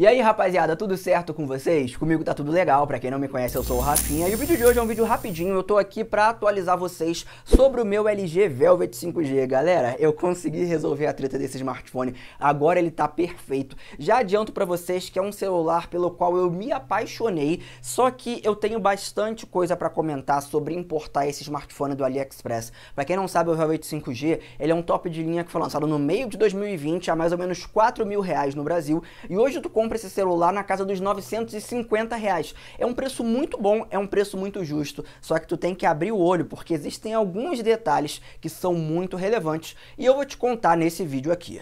E aí rapaziada, tudo certo com vocês? Comigo tá tudo legal, pra quem não me conhece eu sou o Rafinha E o vídeo de hoje é um vídeo rapidinho, eu tô aqui pra atualizar vocês sobre o meu LG Velvet 5G Galera, eu consegui resolver a treta desse smartphone, agora ele tá perfeito Já adianto pra vocês que é um celular pelo qual eu me apaixonei Só que eu tenho bastante coisa pra comentar sobre importar esse smartphone do AliExpress Pra quem não sabe, o Velvet 5G, ele é um top de linha que foi lançado no meio de 2020 a mais ou menos 4 mil reais no Brasil E hoje tu compra compra esse celular na casa dos 950 reais. É um preço muito bom, é um preço muito justo, só que tu tem que abrir o olho, porque existem alguns detalhes que são muito relevantes e eu vou te contar nesse vídeo aqui.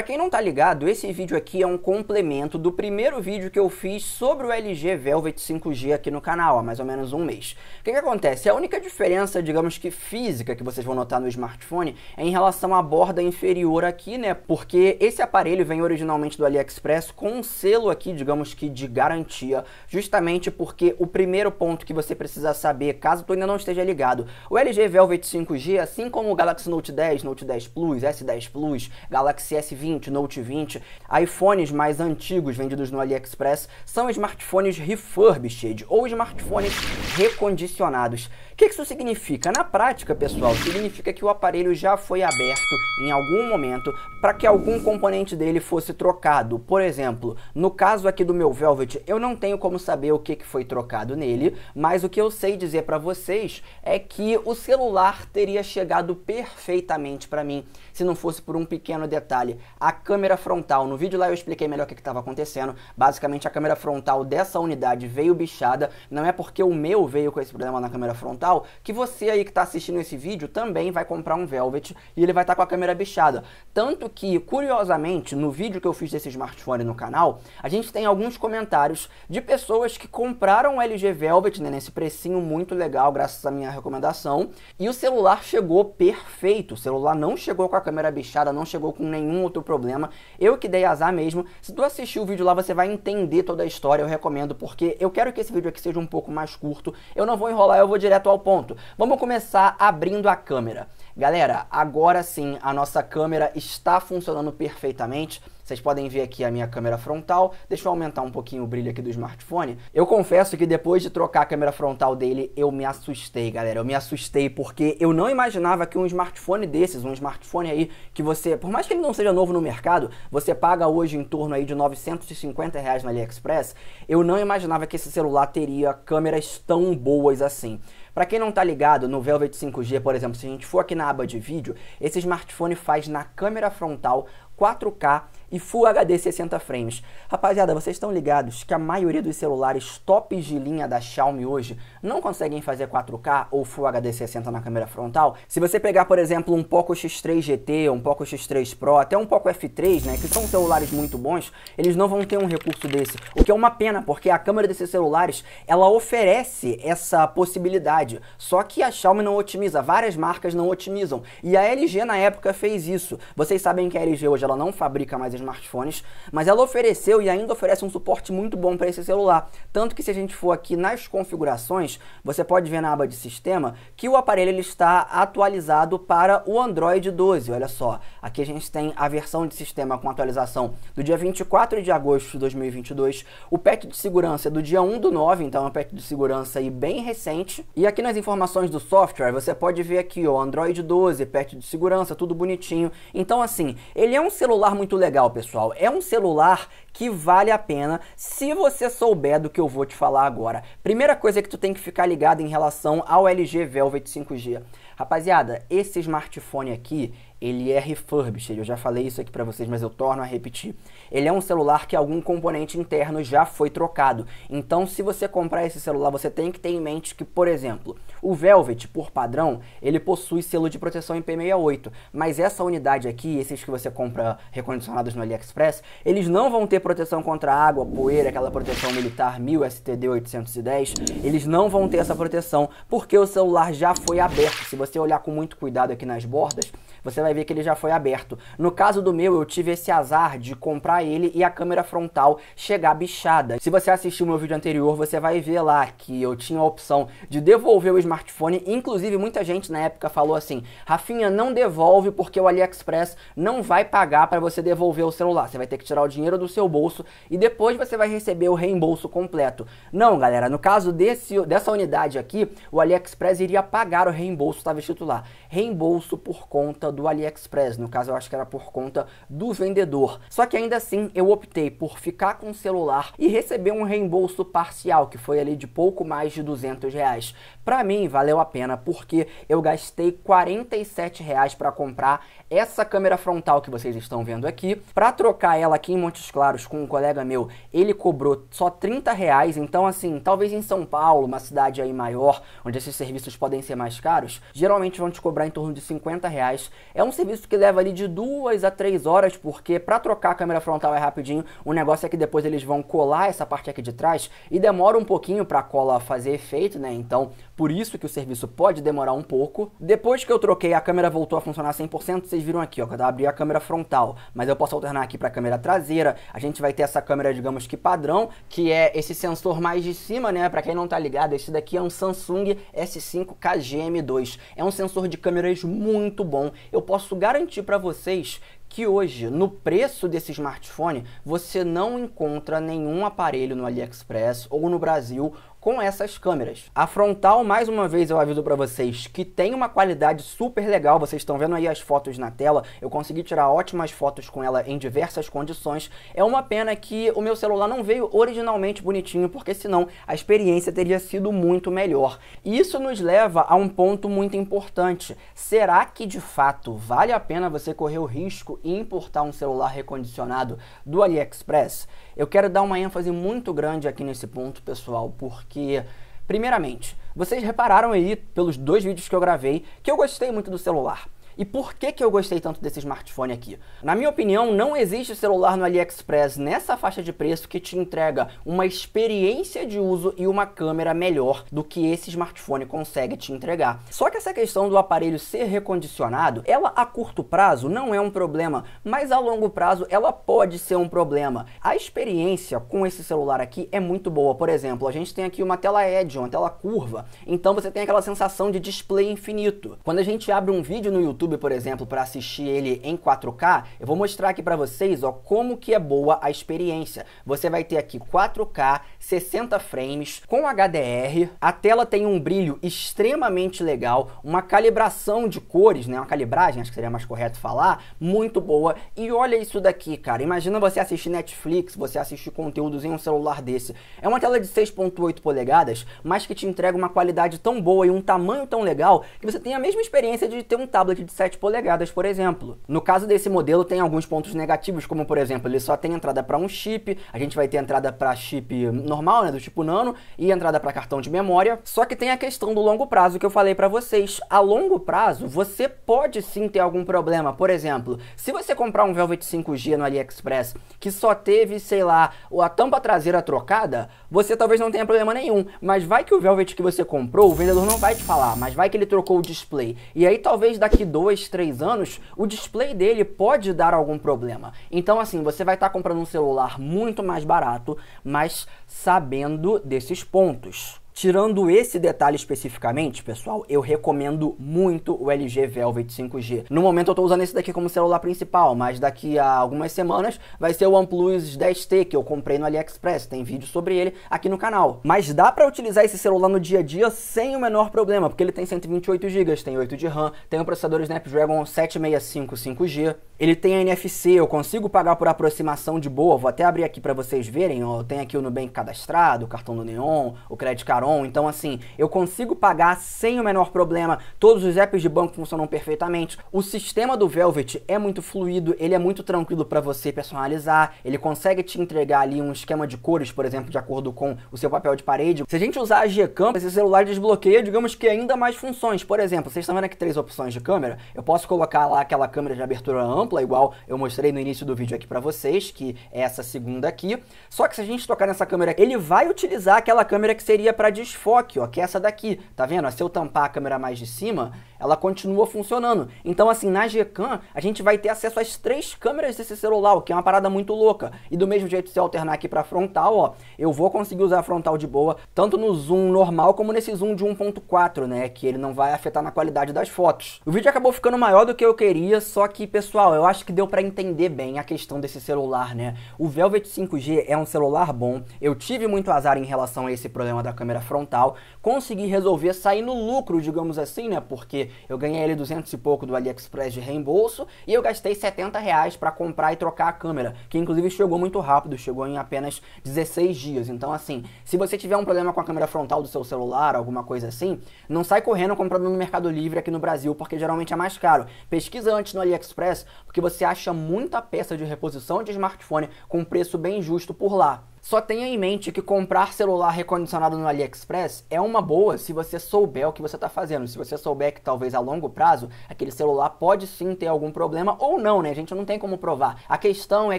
Para quem não está ligado, esse vídeo aqui é um complemento do primeiro vídeo que eu fiz sobre o LG Velvet 5G aqui no canal, há mais ou menos um mês. O que, que acontece? A única diferença, digamos que física, que vocês vão notar no smartphone é em relação à borda inferior aqui, né? Porque esse aparelho vem originalmente do AliExpress com um selo aqui, digamos que de garantia, justamente porque o primeiro ponto que você precisa saber, caso tu ainda não esteja ligado, o LG Velvet 5G, assim como o Galaxy Note 10, Note 10 Plus, S10 Plus, Galaxy S20, 20, Note 20, iPhones mais antigos vendidos no AliExpress são smartphones refurbished ou smartphones recondicionados. O que isso significa? Na prática, pessoal, significa que o aparelho já foi aberto em algum momento para que algum componente dele fosse trocado. Por exemplo, no caso aqui do meu Velvet, eu não tenho como saber o que foi trocado nele, mas o que eu sei dizer para vocês é que o celular teria chegado perfeitamente para mim se não fosse por um pequeno detalhe a câmera frontal. No vídeo lá eu expliquei melhor o que estava acontecendo. Basicamente, a câmera frontal dessa unidade veio bichada. Não é porque o meu veio com esse problema na câmera frontal que você aí que está assistindo esse vídeo também vai comprar um Velvet e ele vai estar tá com a câmera bichada. Tanto que, curiosamente, no vídeo que eu fiz desse smartphone no canal, a gente tem alguns comentários de pessoas que compraram o LG Velvet, né, nesse precinho muito legal, graças à minha recomendação, e o celular chegou perfeito. O celular não chegou com a câmera bichada, não chegou com nenhum outro problema. Eu que dei azar mesmo. Se tu assistir o vídeo lá, você vai entender toda a história, eu recomendo, porque eu quero que esse vídeo aqui seja um pouco mais curto. Eu não vou enrolar, eu vou direto ao ponto. Vamos começar abrindo a câmera. Galera, agora sim a nossa câmera está funcionando perfeitamente. Vocês podem ver aqui a minha câmera frontal. Deixa eu aumentar um pouquinho o brilho aqui do smartphone. Eu confesso que depois de trocar a câmera frontal dele, eu me assustei, galera. Eu me assustei porque eu não imaginava que um smartphone desses, um smartphone aí que você, por mais que ele não seja novo no mercado, você paga hoje em torno aí de 950 reais no AliExpress. Eu não imaginava que esse celular teria câmeras tão boas assim. Para quem não tá ligado, no Velvet 5G, por exemplo, se a gente for aqui na aba de vídeo, esse smartphone faz na câmera frontal 4K e Full HD 60 frames. Rapaziada, vocês estão ligados que a maioria dos celulares tops de linha da Xiaomi hoje não conseguem fazer 4K ou Full HD 60 na câmera frontal? Se você pegar, por exemplo, um Poco X3 GT, um Poco X3 Pro, até um Poco F3, né, que são celulares muito bons, eles não vão ter um recurso desse, o que é uma pena, porque a câmera desses celulares, ela oferece essa possibilidade, só que a Xiaomi não otimiza, várias marcas não otimizam, e a LG na época fez isso. Vocês sabem que a LG hoje ela não fabrica mais smartphones, mas ela ofereceu e ainda oferece um suporte muito bom para esse celular. Tanto que se a gente for aqui nas configurações, você pode ver na aba de sistema que o aparelho ele está atualizado para o Android 12. Olha só, aqui a gente tem a versão de sistema com atualização do dia 24 de agosto de 2022, o patch de segurança é do dia 1 do 9, então é um patch de segurança aí bem recente. E aqui nas informações do software, você pode ver aqui, o Android 12, patch de segurança, tudo bonitinho. Então assim, ele é um celular muito legal, pessoal. É um celular que vale a pena se você souber do que eu vou te falar agora. Primeira coisa que tu tem que ficar ligado em relação ao LG Velvet 5G. Rapaziada, esse smartphone aqui, ele é refurbished. Eu já falei isso aqui para vocês, mas eu torno a repetir. Ele é um celular que algum componente interno já foi trocado. Então, se você comprar esse celular, você tem que ter em mente que, por exemplo, o Velvet, por padrão, ele possui selo de proteção IP68, mas essa unidade aqui, esses que você compra recondicionados no AliExpress, eles não vão ter proteção contra água, poeira, aquela proteção militar 1000 STD 810. Eles não vão ter essa proteção porque o celular já foi aberto. Se você olhar com muito cuidado aqui nas bordas, você vai vai ver que ele já foi aberto. No caso do meu, eu tive esse azar de comprar ele e a câmera frontal chegar bichada. Se você assistiu meu vídeo anterior, você vai ver lá que eu tinha a opção de devolver o smartphone. Inclusive, muita gente na época falou assim, Rafinha, não devolve porque o AliExpress não vai pagar para você devolver o celular. Você vai ter que tirar o dinheiro do seu bolso e depois você vai receber o reembolso completo. Não, galera, no caso desse, dessa unidade aqui, o AliExpress iria pagar o reembolso, estava escrito lá, reembolso por conta do AliExpress AliExpress, no caso eu acho que era por conta do vendedor. Só que ainda assim eu optei por ficar com o celular e receber um reembolso parcial, que foi ali de pouco mais de 200 reais. Pra mim valeu a pena, porque eu gastei 47 reais para comprar essa câmera frontal que vocês estão vendo aqui. Para trocar ela aqui em Montes Claros com um colega meu, ele cobrou só 30 reais, então assim, talvez em São Paulo, uma cidade aí maior, onde esses serviços podem ser mais caros, geralmente vão te cobrar em torno de 50 reais. É um um serviço que leva ali de duas a três horas, porque para trocar a câmera frontal é rapidinho. O negócio é que depois eles vão colar essa parte aqui de trás e demora um pouquinho para a cola fazer efeito, né? Então, por isso que o serviço pode demorar um pouco. Depois que eu troquei, a câmera voltou a funcionar 100%. Vocês viram aqui, ó, quando eu abri a câmera frontal, mas eu posso alternar aqui para a câmera traseira. A gente vai ter essa câmera, digamos que padrão, que é esse sensor mais de cima, né? Para quem não tá ligado, esse daqui é um Samsung S5 KGM2. É um sensor de câmeras muito bom. Eu posso posso garantir para vocês que hoje, no preço desse smartphone, você não encontra nenhum aparelho no AliExpress ou no Brasil com essas câmeras. A frontal, mais uma vez eu aviso para vocês que tem uma qualidade super legal, vocês estão vendo aí as fotos na tela, eu consegui tirar ótimas fotos com ela em diversas condições. É uma pena que o meu celular não veio originalmente bonitinho, porque senão a experiência teria sido muito melhor. E isso nos leva a um ponto muito importante. Será que de fato vale a pena você correr o risco importar um celular recondicionado do AliExpress, eu quero dar uma ênfase muito grande aqui nesse ponto, pessoal, porque primeiramente, vocês repararam aí pelos dois vídeos que eu gravei que eu gostei muito do celular. E por que, que eu gostei tanto desse smartphone aqui? Na minha opinião, não existe celular no AliExpress nessa faixa de preço que te entrega uma experiência de uso e uma câmera melhor do que esse smartphone consegue te entregar. Só que essa questão do aparelho ser recondicionado, ela a curto prazo não é um problema, mas a longo prazo ela pode ser um problema. A experiência com esse celular aqui é muito boa. Por exemplo, a gente tem aqui uma tela Edge, uma tela curva, então você tem aquela sensação de display infinito. Quando a gente abre um vídeo no YouTube, YouTube, por exemplo, para assistir ele em 4K, eu vou mostrar aqui para vocês, ó, como que é boa a experiência. Você vai ter aqui 4K, 60 frames, com HDR, a tela tem um brilho extremamente legal, uma calibração de cores, né, uma calibragem, acho que seria mais correto falar, muito boa. E olha isso daqui, cara, imagina você assistir Netflix, você assistir conteúdos em um celular desse. É uma tela de 6.8 polegadas, mas que te entrega uma qualidade tão boa e um tamanho tão legal que você tem a mesma experiência de ter um tablet de 7 polegadas, por exemplo. No caso desse modelo, tem alguns pontos negativos, como por exemplo, ele só tem entrada para um chip, a gente vai ter entrada para chip normal, né, do tipo nano, e entrada para cartão de memória. Só que tem a questão do longo prazo que eu falei para vocês. A longo prazo, você pode sim ter algum problema. Por exemplo, se você comprar um Velvet 5G no AliExpress que só teve, sei lá, a tampa traseira trocada, você talvez não tenha problema nenhum. Mas vai que o Velvet que você comprou, o vendedor não vai te falar, mas vai que ele trocou o display. E aí talvez daqui dois, três anos, o display dele pode dar algum problema. Então, assim, você vai estar tá comprando um celular muito mais barato, mas sabendo desses pontos. Tirando esse detalhe especificamente, pessoal, eu recomendo muito o LG Velvet 5G. No momento eu estou usando esse daqui como celular principal, mas daqui a algumas semanas vai ser o OnePlus 10T que eu comprei no AliExpress, tem vídeo sobre ele aqui no canal. Mas dá para utilizar esse celular no dia a dia sem o menor problema, porque ele tem 128 GB, tem 8 de RAM, tem o processador Snapdragon 765 5G, ele tem a NFC, eu consigo pagar por aproximação de boa, vou até abrir aqui para vocês verem, ó, tem aqui o Nubank cadastrado, o cartão do Neon, o Credit Caron, on. Então, assim, eu consigo pagar sem o menor problema. Todos os apps de banco funcionam perfeitamente. O sistema do Velvet é muito fluido, ele é muito tranquilo para você personalizar. Ele consegue te entregar ali um esquema de cores, por exemplo, de acordo com o seu papel de parede. Se a gente usar a G-Cam, esse celular desbloqueia, digamos que ainda mais funções. Por exemplo, vocês estão vendo aqui três opções de câmera? Eu posso colocar lá aquela câmera de abertura ampla, igual eu mostrei no início do vídeo aqui para vocês, que é essa segunda aqui. Só que se a gente tocar nessa câmera, ele vai utilizar aquela câmera que seria para desfoque, ó, que é essa daqui, tá vendo? É se eu tampar a câmera mais de cima, ela continua funcionando. Então, assim, na Gcam, a gente vai ter acesso às três câmeras desse celular, o que é uma parada muito louca. E do mesmo jeito, se eu alternar aqui para frontal, ó, eu vou conseguir usar a frontal de boa, tanto no zoom normal como nesse zoom de 1.4, né, que ele não vai afetar na qualidade das fotos. O vídeo acabou ficando maior do que eu queria, só que, pessoal, eu acho que deu para entender bem a questão desse celular, né? O Velvet 5G é um celular bom, eu tive muito azar em relação a esse problema da câmera frontal, consegui resolver sair no lucro, digamos assim, né, porque eu ganhei ele 200 e pouco do AliExpress de reembolso e eu gastei 70 reais para comprar e trocar a câmera, que inclusive chegou muito rápido, chegou em apenas 16 dias. Então, assim, se você tiver um problema com a câmera frontal do seu celular, alguma coisa assim, não sai correndo comprando no Mercado Livre aqui no Brasil, porque geralmente é mais caro. Pesquisa antes no AliExpress, porque você acha muita peça de reposição de smartphone com preço bem justo por lá. Só tenha em mente que comprar celular recondicionado no AliExpress é uma boa se você souber o que você está fazendo. Se você souber que talvez a longo prazo aquele celular pode sim ter algum problema ou não, né? A gente não tem como provar. A questão é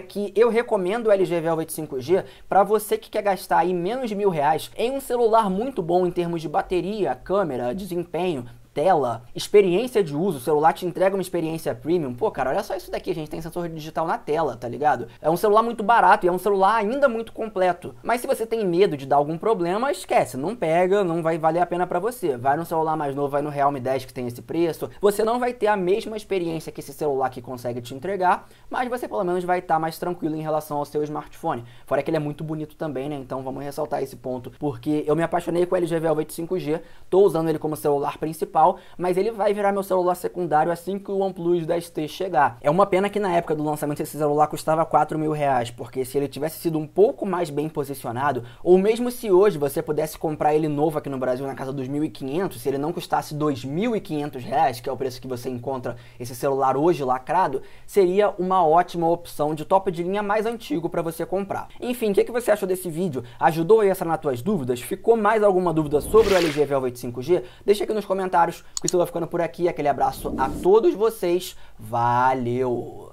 que eu recomendo o LG Velvet 5G para você que quer gastar aí menos de mil reais em um celular muito bom em termos de bateria, câmera, desempenho, tela, experiência de uso, o celular te entrega uma experiência premium. Pô, cara, olha só isso daqui, a gente tem sensor digital na tela, tá ligado? É um celular muito barato e é um celular ainda muito completo. Mas se você tem medo de dar algum problema, esquece, não pega, não vai valer a pena para você. Vai no celular mais novo, vai no Realme 10 que tem esse preço. Você não vai ter a mesma experiência que esse celular que consegue te entregar, mas você pelo menos vai estar tá mais tranquilo em relação ao seu smartphone. Fora que ele é muito bonito também, né? Então vamos ressaltar esse ponto, porque eu me apaixonei com o LG Velvet 5G, tô usando ele como celular principal mas ele vai virar meu celular secundário assim que o OnePlus 10T chegar. É uma pena que na época do lançamento esse celular custava 4 mil reais, porque se ele tivesse sido um pouco mais bem posicionado, ou mesmo se hoje você pudesse comprar ele novo aqui no Brasil na casa dos 1.500, se ele não custasse 2.500 reais, que é o preço que você encontra esse celular hoje lacrado, seria uma ótima opção de top de linha mais antigo para você comprar. Enfim, o que, é que você achou desse vídeo? Ajudou a sanar tuas dúvidas? Ficou mais alguma dúvida sobre o LG Velvet 5G? Deixa aqui nos comentários comentários. O isso vai ficando por aqui. Aquele abraço a todos vocês. Valeu!